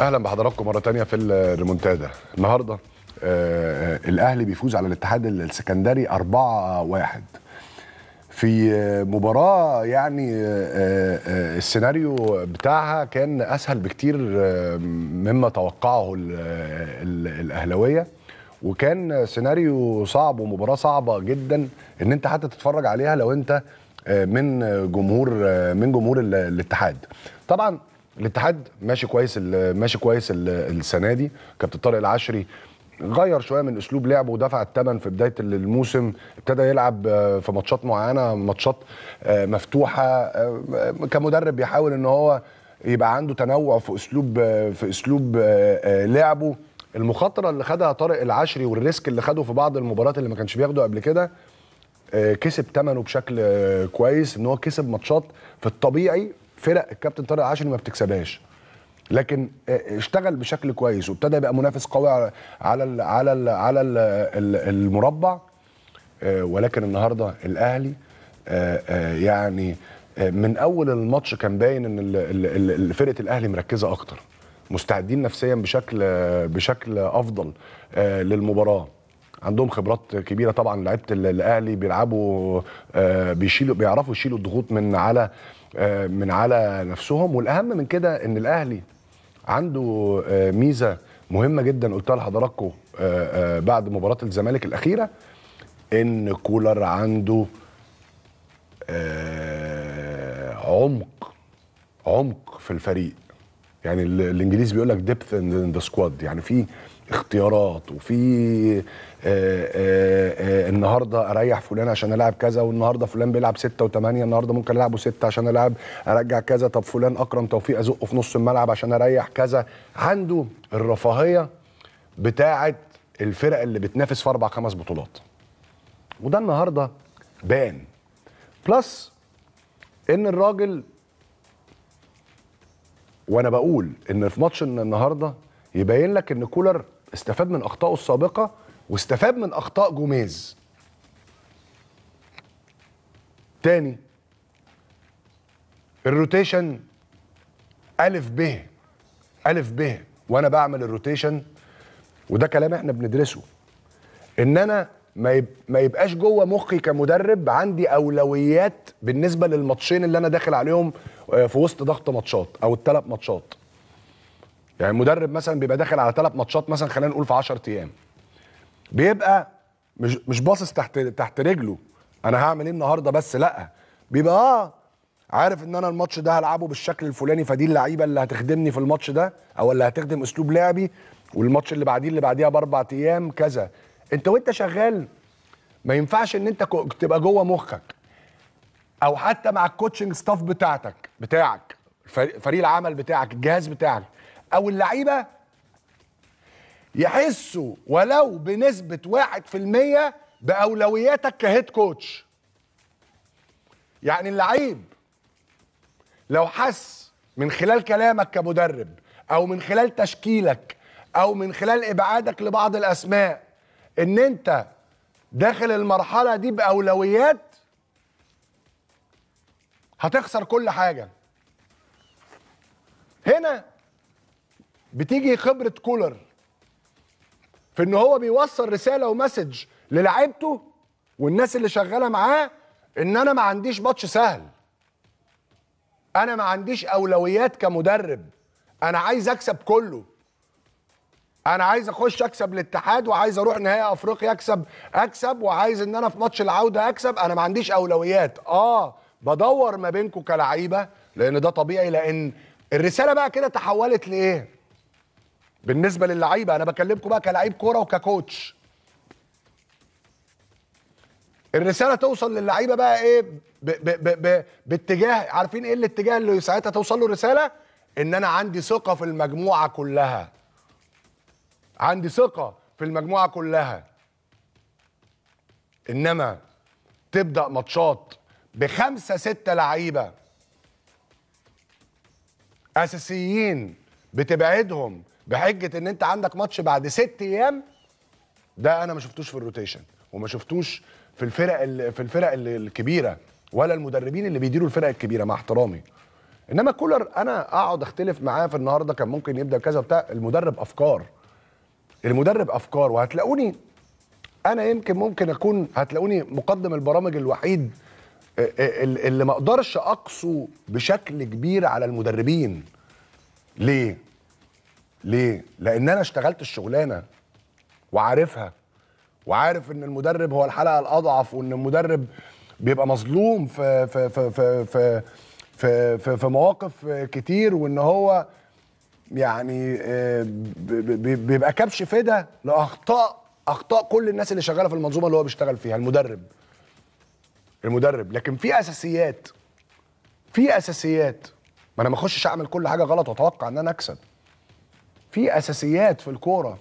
اهلا بحضراتكم مره تانية في الريمونتادا النهارده آه, آه، الاهلي بيفوز على الاتحاد السكندري 4-1 في آه، مباراه يعني آه، السيناريو بتاعها كان اسهل بكتير مما توقعه الاهلاويه وكان سيناريو صعب ومباراه صعبه جدا ان انت حتى تتفرج عليها لو انت من جمهور من جمهور الاتحاد طبعا الاتحاد ماشي كويس ماشي كويس السنه دي كابتن طارق العشري غير شويه من اسلوب لعبه ودفع الثمن في بدايه الموسم ابتدى يلعب آه، في ماتشات معينه ماتشات آه، مفتوحه آه، كمدرب بيحاول ان هو يبقى عنده تنوع في اسلوب في اسلوب لعبه المخاطره اللي خدها طارق العشري والريسك اللي خده في بعض المباريات اللي ما كانش بياخده قبل كده كسب ثمنه بشكل كويس ان هو كسب ماتشات في الطبيعي فرق الكابتن طارق عاشري ما بتكسبهاش لكن آه، اشتغل بشكل كويس وابتدى يبقى منافس قوي على الـ على الـ على الـ المربع آه، ولكن النهارده الاهلي آه، يعني من اول الماتش كان باين ان فرقه الاهلي مركزه اكتر مستعدين نفسيا بشكل بشكل افضل للمباراه عندهم خبرات كبيره طبعا لعيبه الاهلي بيلعبوا آه، بيشيلوا بيعرفوا يشيلوا الضغوط من على آه، من على نفسهم والاهم من كده ان الاهلي عنده آه، ميزه مهمه جدا قلتها لحضراتكم بعد مباراه الزمالك الاخيره ان كولر عنده عمق عمق في الفريق يعني الانجليزي بيقول لك ديبث ان ذا سكواد يعني في اختيارات وفي آه، آه، آه، النهارده اريح فلان عشان العب كذا والنهارده فلان بيلعب 6 و8 النهارده ممكن العبه 6 عشان العب ارجع كذا طب فلان اكرم توفيق ازقه في نص الملعب عشان اريح كذا عنده الرفاهيه بتاعه الفرق اللي بتنافس في اربع خمس بطولات وده النهارده بان بلس ان الراجل وانا بقول ان في ماتش النهارده يبين لك ان كولر استفاد من اخطائه السابقه واستفاد من اخطاء جوميز تاني الروتيشن الف ب الف ب وانا بعمل الروتيشن وده كلام احنا بندرسه ان انا ما, ما يبقاش جوه مخي كمدرب عندي اولويات بالنسبه للماتشين اللي انا داخل عليهم آه، في وسط ضغط ماتشات او الثلاث ماتشات يعني مدرب مثلا بيبقى داخل على ثلاث ماتشات مثلا خلينا نقول في 10 ايام بيبقى مش مش باصص تحت تحت رجله انا هعمل ايه النهارده بس لا بيبقى اه عارف ان انا الماتش ده هلعبه بالشكل الفلاني فدي اللعيبه اللي هتخدمني في الماتش ده او اللي هتخدم اسلوب لعبي والماتش اللي بعديه اللي بعديها باربع ايام كذا انت وانت شغال ما ينفعش ان انت تبقى جوه مخك او حتى مع الكوتشنج ستاف بتاعتك بتاعك فريق العمل بتاعك الجهاز بتاعك او اللعيبه يحسوا ولو بنسبه 1% باولوياتك كهيد كوتش يعني اللعيب لو حس من خلال كلامك كمدرب او من خلال تشكيلك او من خلال ابعادك لبعض الاسماء ان انت داخل المرحله دي باولويات هتخسر كل حاجه هنا بتيجي خبره كولر في ان هو بيوصل رساله ومسج للاعيبته والناس اللي شغاله معاه ان انا ما عنديش ماتش سهل انا ما عنديش اولويات كمدرب انا عايز اكسب كله انا عايز اخش اكسب الاتحاد وعايز اروح نهائي افريقيا اكسب اكسب وعايز ان انا في ماتش العوده اكسب انا ما عنديش اولويات اه بدور ما بينكم كلعيبه لان ده طبيعي لان الرساله بقى كده تحولت لايه بالنسبه للعيبه انا بكلمكم بقى كلاعب كوره وككوتش الرساله توصل للعيبه بقى ايه ب ب ب باتجاه عارفين ايه الاتجاه اللي ساعتها توصل له الرساله ان انا عندي ثقه في المجموعه كلها عندي ثقه في المجموعه كلها انما تبدا ماتشات بخمسه سته لعيبه اساسيين بتبعدهم بحجه ان انت عندك ماتش بعد ست ايام ده انا ما شفتوش في الروتيشن وما شفتوش في الفرق في الفرق الكبيره ولا المدربين اللي بيديروا الفرق الكبيره مع احترامي انما كولر انا اقعد اختلف معاه في النهارده كان ممكن يبدا كذا بتاع المدرب افكار المدرب افكار وهتلاقوني انا يمكن ممكن اكون هتلاقوني مقدم البرامج الوحيد آه، آه، اللي ما اقدرش اقسو بشكل كبير على المدربين ليه ليه؟ لأن أنا اشتغلت الشغلانة وعارفها وعارف إن المدرب هو الحلقة الأضعف وإن المدرب بيبقى مظلوم في في في في في في, في, في مواقف كتير وإن هو يعني آه، بيبقى كبش فدا لأخطاء أخطاء كل الناس اللي شغالة في المنظومة اللي هو بيشتغل فيها المدرب المدرب لكن في أساسيات في أساسيات ما أنا ما أخشش أعمل كل حاجة غلط وأتوقع إن أنا أكسب في اساسيات في الكوره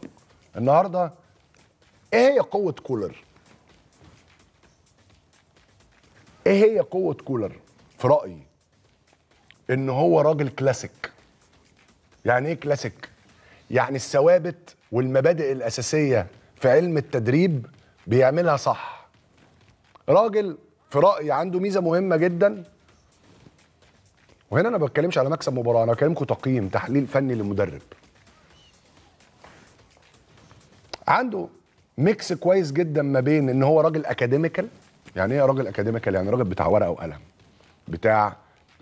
النهارده ايه هي قوه كولر ايه هي قوه كولر في رايي ان هو راجل كلاسيك يعني ايه كلاسيك يعني الثوابت والمبادئ الاساسيه في علم التدريب بيعملها صح راجل في رايي عنده ميزه مهمه جدا وهنا انا ما بتكلمش على مكسب مباراه انا بكلمكم تقييم تحليل فني للمدرب عنده ميكس كويس جدا ما بين ان هو راجل اكاديميكال يعني ايه راجل اكاديميكال يعني راجل بتاع ورقه وقلم بتاع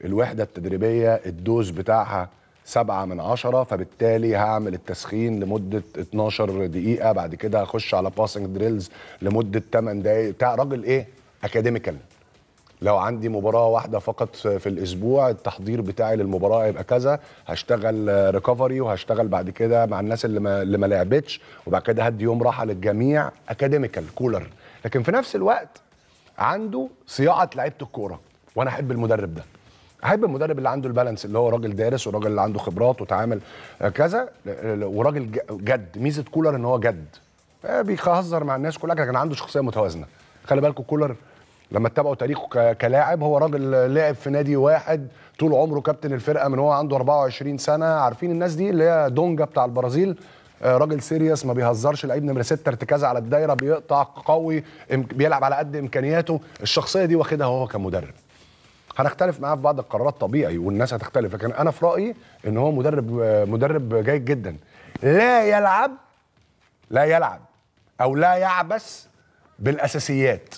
الوحده التدريبيه الدوز بتاعها سبعة من عشرة فبالتالي هعمل التسخين لمدة 12 دقيقة بعد كده هخش على باسنج دريلز لمدة 8 دقايق بتاع راجل ايه اكاديميكال لو عندي مباراه واحده فقط في الاسبوع التحضير بتاعي للمباراه يبقى كذا هشتغل ريكفري وهشتغل بعد كده مع الناس اللي ما اللي ما لعبتش وبعد كده هدي يوم راحه للجميع اكاديميكال كولر لكن في نفس الوقت عنده صياعه لعيبه الكوره وانا احب المدرب ده احب المدرب اللي عنده البالانس اللي هو راجل دارس وراجل اللي عنده خبرات وتعامل كذا وراجل جد ميزه كولر ان هو جد آه، بيهزر مع الناس كلها لكن عنده شخصيه متوازنه خلي بالكم كولر لما اتبعوا تاريخه كلاعب هو راجل لعب في نادي واحد طول عمره كابتن الفرقه من هو عنده 24 سنه عارفين الناس دي اللي هي دونجا بتاع البرازيل آه، راجل سيريس ما بيهزرش لعيب نمره 6 ارتكاز على الدايره بيقطع قوي بيلعب على قد امكانياته الشخصيه دي واخدها هو كمدرب هنختلف معاه في بعض القرارات طبيعي والناس هتختلف لكن انا في رايي ان هو مدرب آه، مدرب جيد جدا لا يلعب لا يلعب او لا يعبث بالاساسيات